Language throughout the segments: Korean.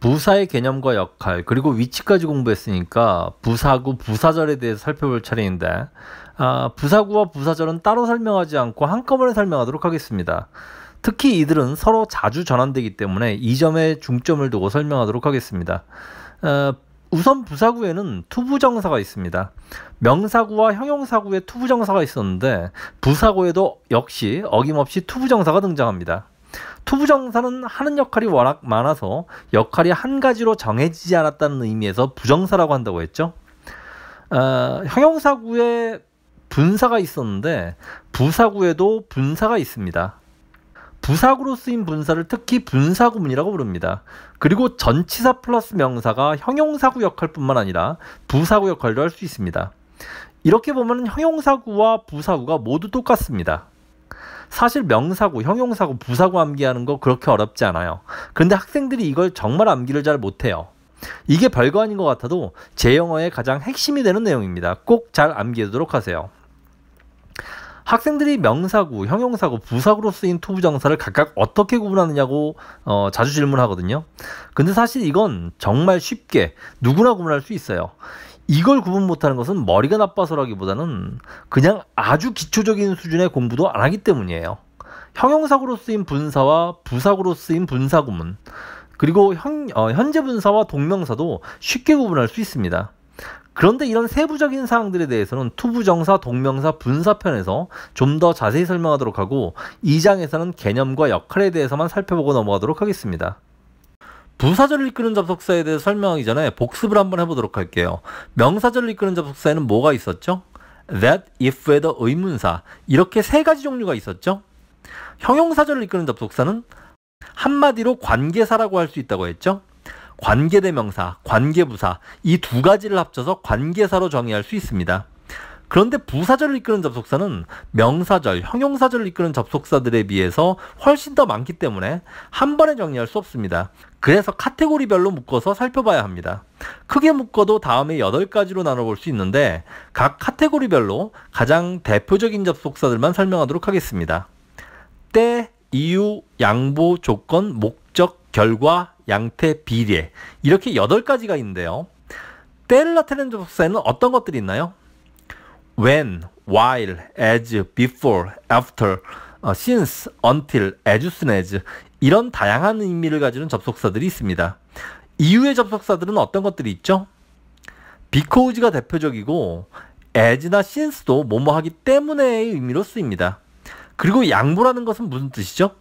부사의 개념과 역할 그리고 위치까지 공부했으니까 부사구 부사절에 대해서 살펴볼 차례인데 아, 부사구와 부사절은 따로 설명하지 않고 한꺼번에 설명하도록 하겠습니다. 특히 이들은 서로 자주 전환되기 때문에 이 점에 중점을 두고 설명하도록 하겠습니다. 아, 우선 부사구에는 투부정사가 있습니다. 명사구와 형용사구에 투부정사가 있었는데 부사구에도 역시 어김없이 투부정사가 등장합니다. 투부정사는 하는 역할이 워낙 많아서 역할이 한 가지로 정해지지 않았다는 의미에서 부정사라고 한다고 했죠. 어, 형용사구에 분사가 있었는데 부사구에도 분사가 있습니다. 부사구로 쓰인 분사를 특히 분사구문이라고 부릅니다. 그리고 전치사 플러스 명사가 형용사구 역할뿐만 아니라 부사구 역할도 할 수 있습니다. 이렇게 보면 형용사구와 부사구가 모두 똑같습니다. 사실 명사고 형용사고 부사고 암기하는 거 그렇게 어렵지 않아요. 그런데 학생들이 이걸 정말 암기를 잘 못해요. 이게 별거 아닌 것 같아도 제 영어의 가장 핵심이 되는 내용입니다. 꼭 잘암기하도록 하세요. 학생들이 명사구, 형용사구, 부사구로 쓰인 투부정사를 각각 어떻게 구분하느냐고 어, 자주 질문하거든요. 근데 사실 이건 정말 쉽게 누구나 구분할 수 있어요. 이걸 구분 못하는 것은 머리가 나빠서라기보다는 그냥 아주 기초적인 수준의 공부도 안 하기 때문이에요. 형용사구로 쓰인 분사와 부사구로 쓰인 분사구문, 그리고 현, 어, 현재 분사와 동명사도 쉽게 구분할 수 있습니다. 그런데 이런 세부적인 사항들에 대해서는 투부정사, 동명사, 분사편에서 좀 더 자세히 설명하도록 하고 이장에서는 개념과 역할에 대해서만 살펴보고 넘어가도록 하겠습니다. 부사절을 이끄는 접속사에 대해 설명하기 전에 복습을 한번 해보도록 할게요. 명사절을 이끄는 접속사에는 뭐가 있었죠? that, if, whether, 의문사 이렇게 세 가지 종류가 있었죠. 형용사절을 이끄는 접속사는 한마디로 관계사라고 할 수 있다고 했죠. 관계대명사, 관계부사 이 두 가지를 합쳐서 관계사로 정의할 수 있습니다. 그런데 부사절을 이끄는 접속사는 명사절, 형용사절을 이끄는 접속사들에 비해서 훨씬 더 많기 때문에 한 번에 정리할 수 없습니다. 그래서 카테고리별로 묶어서 살펴봐야 합니다. 크게 묶어도 다음에 8가지로 나눠볼 수 있는데 각 카테고리별로 가장 대표적인 접속사들만 설명하도록 하겠습니다. 때, 이유, 양보, 조건, 목적, 결과, 양태, 비례 이렇게 8가지가 있는데요. 때를 나타내는 접속사에는 어떤 것들이 있나요? when, while, as, before, after, 어, since, until, as soon as 이런 다양한 의미를 가지는 접속사들이 있습니다. 이후의 접속사들은 어떤 것들이 있죠? because가 대표적이고 as나 since도 뭐뭐 하기 때문에의 의미로 쓰입니다. 그리고 양보라는 것은 무슨 뜻이죠?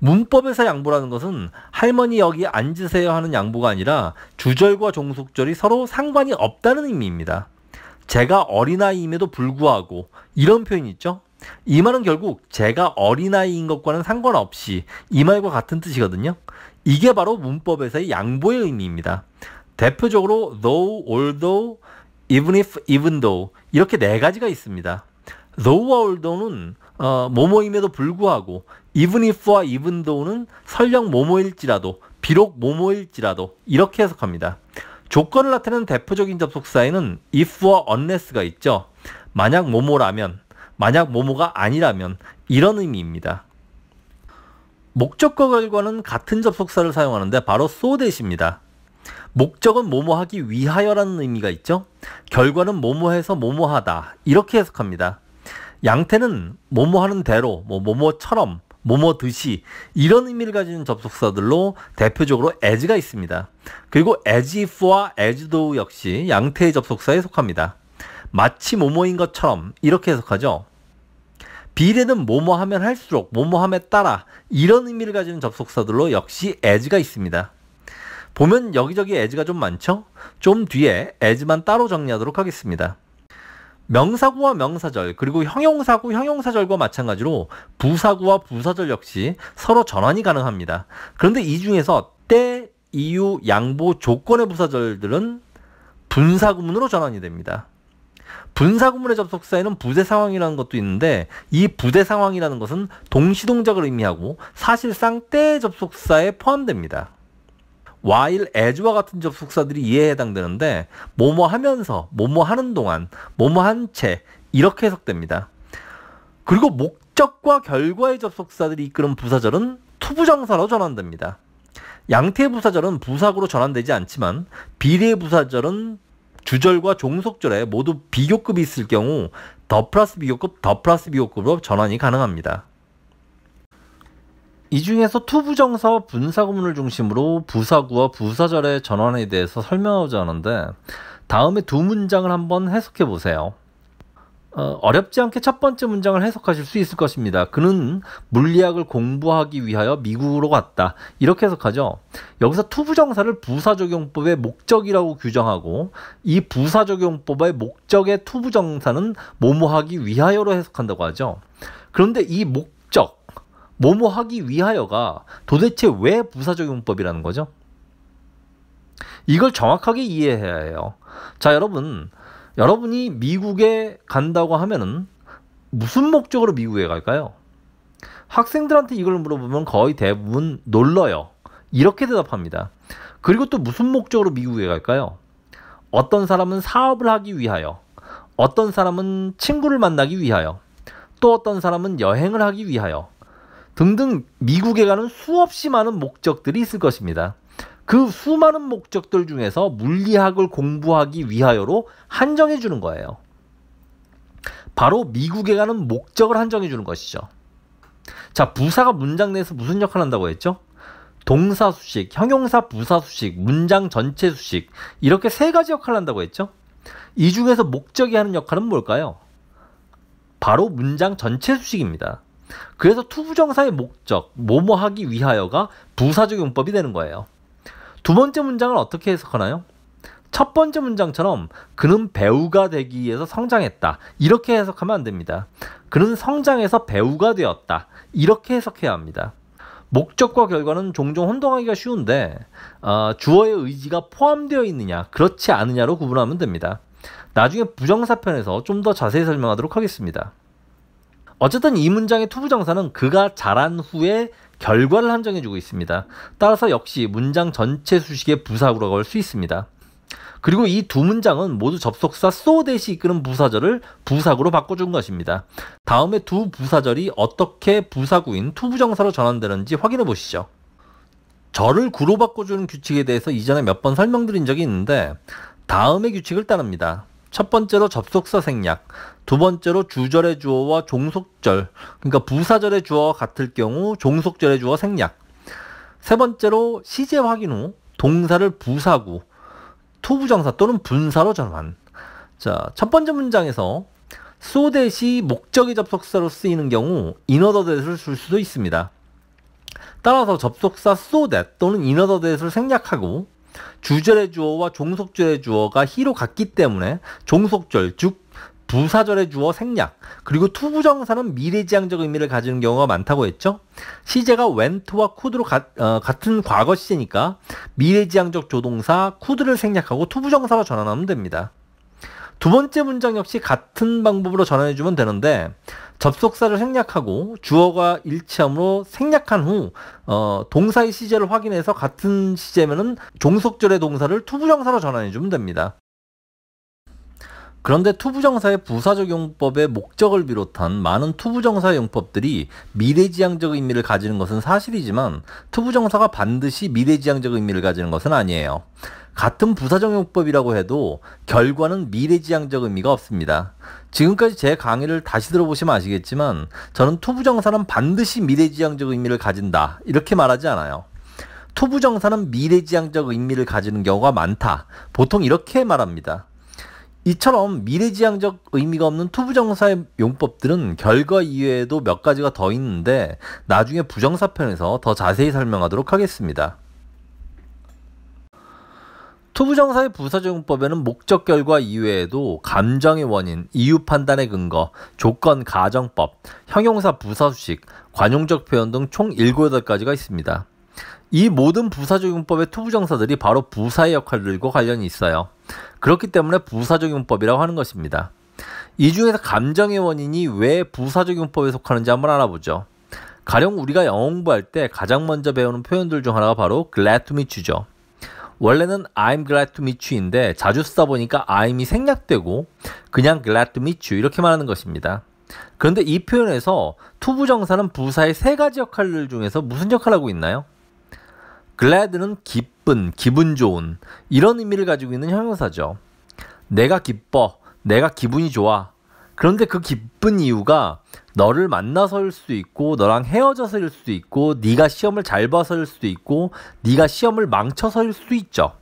문법에서 양보라는 것은 할머니 여기 앉으세요 하는 양보가 아니라 주절과 종속절이 서로 상관이 없다는 의미입니다. 제가 어린아이임에도 불구하고 이런 표현이 있죠. 이 말은 결국 제가 어린아이인 것과는 상관없이 이 말과 같은 뜻이거든요. 이게 바로 문법에서의 양보의 의미입니다. 대표적으로 though, although, even if, even though 이렇게 네 가지가 있습니다. though와 although는 어, 모모임에도 불구하고 even if와 even though는 설령 모모일지라도 비록 모모일지라도 이렇게 해석합니다. 조건을 나타내는 대표적인 접속사에는 if와 unless가 있죠. 만약 뭐뭐라면, 만약 뭐뭐가 아니라면 이런 의미입니다. 목적과 결과는 같은 접속사를 사용하는데 바로 so 대시입니다. 목적은 뭐뭐하기 위하여라는 의미가 있죠. 결과는 뭐뭐해서 뭐뭐하다 이렇게 해석합니다. 양태는 뭐뭐하는 대로, 뭐 뭐뭐처럼, 뭐뭐 듯이 이런 의미를 가지는 접속사들로 대표적으로 as가 있습니다. 그리고 as if와 as do 역시 양태의 접속사에 속합니다. 마치 뭐뭐인 것처럼 이렇게 해석하죠. 비례는 뭐뭐 하면 할수록 뭐뭐 함에 따라 이런 의미를 가지는 접속사들로 역시 as가 있습니다. 보면 여기저기 as가 좀 많죠? 좀 뒤에 as만 따로 정리하도록 하겠습니다. 명사구와 명사절 그리고 형용사구 형용사절과 마찬가지로 부사구와 부사절 역시 서로 전환이 가능합니다. 그런데 이 중에서 때, 이유, 양보, 조건의 부사절들은 분사구문으로 전환이 됩니다. 분사구문의 접속사에는 부대 상황이라는 것도 있는데 이 부대 상황이라는 것은 동시 동작을 의미하고 사실상 때 접속사에 포함됩니다. while as와 같은 접속사들이 이에 해당되는데 뭐뭐 하면서 뭐뭐 하는 동안 뭐뭐 한 채 이렇게 해석됩니다. 그리고 목적과 결과의 접속사들이 이끄는 부사절은 투부정사로 전환됩니다. 양태 부사절은 부사구로 전환되지 않지만 비례 부사절은 주절과 종속절에 모두 비교급이 있을 경우 더 플러스 비교급 더 플러스 비교급으로 전환이 가능합니다. 이 중에서 투부정사와 분사구문을 중심으로 부사구와 부사절의 전환에 대해서 설명하고자 하는데 다음에 두 문장을 한번 해석해 보세요. 어, 렵지 않게 첫 번째 문장을 해석하실 수 있을 것입니다. 그는 물리학을 공부하기 위하여 미국으로 갔다. 이렇게 해석하죠. 여기서 투부정사를 부사적용법의 목적이라고 규정하고 이 부사적용법의 목적의 투부정사는 뭐뭐하기 위하여로 해석한다고 하죠. 그런데 이 목적 뭐뭐 하기 위하여가 도대체 왜 부사적용법이라는 거죠? 이걸 정확하게 이해해야 해요. 자, 여러분. 여러분이 미국에 간다고 하면은 무슨 목적으로 미국에 갈까요? 학생들한테 이걸 물어보면 거의 대부분 놀러요. 이렇게 대답합니다. 그리고 또 무슨 목적으로 미국에 갈까요? 어떤 사람은 사업을 하기 위하여, 어떤 사람은 친구를 만나기 위하여, 또 어떤 사람은 여행을 하기 위하여, 등등 미국에 가는 수없이 많은 목적들이 있을 것입니다. 그 수많은 목적들 중에서 물리학을 공부하기 위하여로 한정해 주는 거예요. 바로 미국에 가는 목적을 한정해 주는 것이죠. 자, 부사가 문장 내에서 무슨 역할을 한다고 했죠? 동사 수식, 형용사 부사 수식, 문장 전체 수식 이렇게 세 가지 역할을 한다고 했죠? 이 중에서 목적이 하는 역할은 뭘까요? 바로 문장 전체 수식입니다. 그래서 투부정사의 목적, 뭐뭐 하기 위하여가 부사적 용법이 되는 거예요. 두 번째 문장을 어떻게 해석하나요? 첫 번째 문장처럼 그는 배우가 되기 위해서 성장했다. 이렇게 해석하면 안 됩니다. 그는 성장해서 배우가 되었다. 이렇게 해석해야 합니다. 목적과 결과는 종종 혼동하기가 쉬운데 어, 주어의 의지가 포함되어 있느냐 그렇지 않느냐로 구분하면 됩니다. 나중에 부정사편에서 좀 더 자세히 설명하도록 하겠습니다. 어쨌든 이 문장의 투부정사는 그가 자란 후에 결과를 한정해주고 있습니다. 따라서 역시 문장 전체 수식의 부사구라고 할 수 있습니다. 그리고 이 두 문장은 모두 접속사 so 대시 이끄는 부사절을 부사구로 바꿔준 것입니다. 다음에 두 부사절이 어떻게 부사구인 투부정사로 전환되는지 확인해 보시죠. 절을 구로 바꿔주는 규칙에 대해서 이전에 몇 번 설명드린 적이 있는데 다음의 규칙을 따릅니다. 첫 번째로 접속사 생략, 두 번째로 주절의 주어와 종속절, 그러니까 부사절의 주어와 같을 경우 종속절의 주어 생략, 세 번째로 시제 확인 후 동사를 부사구, 투부정사 또는 분사로 전환. 자, 첫 번째 문장에서 so t 목적의 접속사로 쓰이는 경우 in o t h 을쓸 수도 있습니다. 따라서 접속사 so that 또는 in o t h 을 생략하고 주절의 주어와 종속절의 주어가 희로 같기 때문에 종속절 즉 부사절의 주어 생략 그리고 투부정사는 미래지향적 의미를 가지는 경우가 많다고 했죠. 시제가 웬트와 쿠드로 가, 어, 같은 과거 시제니까 미래지향적 조동사 쿠드를 생략하고 투부정사로 전환하면 됩니다. 두 번째 문장 역시 같은 방법으로 전환해주면 되는데 접속사를 생략하고 주어가 일치함으로 생략한 후 어, 동사의 시제를 확인해서 같은 시제면은 종속절의 동사를 투부정사로 전환해주면 됩니다. 그런데 투부정사의 부사적용법의 목적을 비롯한 많은 투부정사 용법들이 미래지향적 의미를 가지는 것은 사실이지만 투부정사가 반드시 미래지향적 의미를 가지는 것은 아니에요. 같은 부사정용법이라고 해도 결과는 미래지향적 의미가 없습니다. 지금까지 제 강의를 다시 들어보시면 아시겠지만 저는 투부정사는 반드시 미래지향적 의미를 가진다 이렇게 말하지 않아요. 투부정사는 미래지향적 의미를 가지는 경우가 많다. 보통 이렇게 말합니다. 이처럼 미래지향적 의미가 없는 투부정사의 용법들은 결과 이외에도 몇 가지가 더 있는데 나중에 부정사편에서 더 자세히 설명하도록 하겠습니다. 투부정사의 부사적용법에는 목적 결과 이외에도 감정의 원인, 이유 판단의 근거, 조건 가정법, 형용사 부사수식, 관용적 표현 등 총 7, 8가지가 있습니다. 이 모든 부사적용법의 투부정사들이 바로 부사의 역할들과 관련이 있어요. 그렇기 때문에 부사적용법이라고 하는 것입니다. 이 중에서 감정의 원인이 왜 부사적용법에 속하는지 한번 알아보죠. 가령 우리가 영어 공부할 때 가장 먼저 배우는 표현들 중 하나가 바로 glad to meet죠. 원래는 I'm glad to meet you인데 자주 쓰다 보니까 I'm이 생략되고 그냥 glad to meet you 이렇게 말하는 것입니다. 그런데 이 표현에서 투부정사는 부사의 세 가지 역할 중에서 무슨 역할을 하고 있나요? glad는 기쁜, 기분 좋은 이런 의미를 가지고 있는 형용사죠. 내가 기뻐, 내가 기분이 좋아 그런데 그 기쁜 이유가 너를 만나서일 수도 있고 너랑 헤어져서일 수도 있고 네가 시험을 잘 봐서일 수도 있고 네가 시험을 망쳐서일 수도 있죠.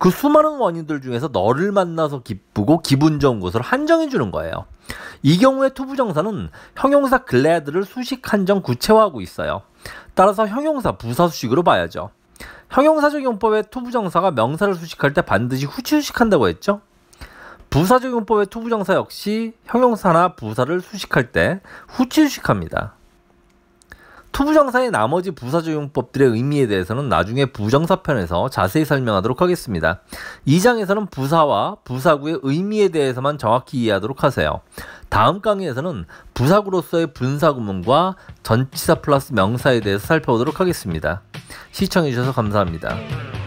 그 수많은 원인들 중에서 너를 만나서 기쁘고 기분 좋은 것을 한정해 주는 거예요. 이 경우에 투부정사는 형용사 글래드를 수식 한정 구체화하고 있어요. 따라서 형용사 부사 수식으로 봐야죠. 형용사적 용법에 투부정사가 명사를 수식할 때 반드시 후추 수식한다고 했죠. 부사적용법의 투부정사 역시 형용사나 부사를 수식할 때 후치수식합니다. 투부정사의 나머지 부사적용법들의 의미에 대해서는 나중에 부정사편에서 자세히 설명하도록 하겠습니다. 2장에서는 부사와 부사구의 의미에 대해서만 정확히 이해하도록 하세요. 다음 강의에서는 부사구로서의 분사구문과 전치사 플러스 명사에 대해서 살펴보도록 하겠습니다. 시청해주셔서 감사합니다.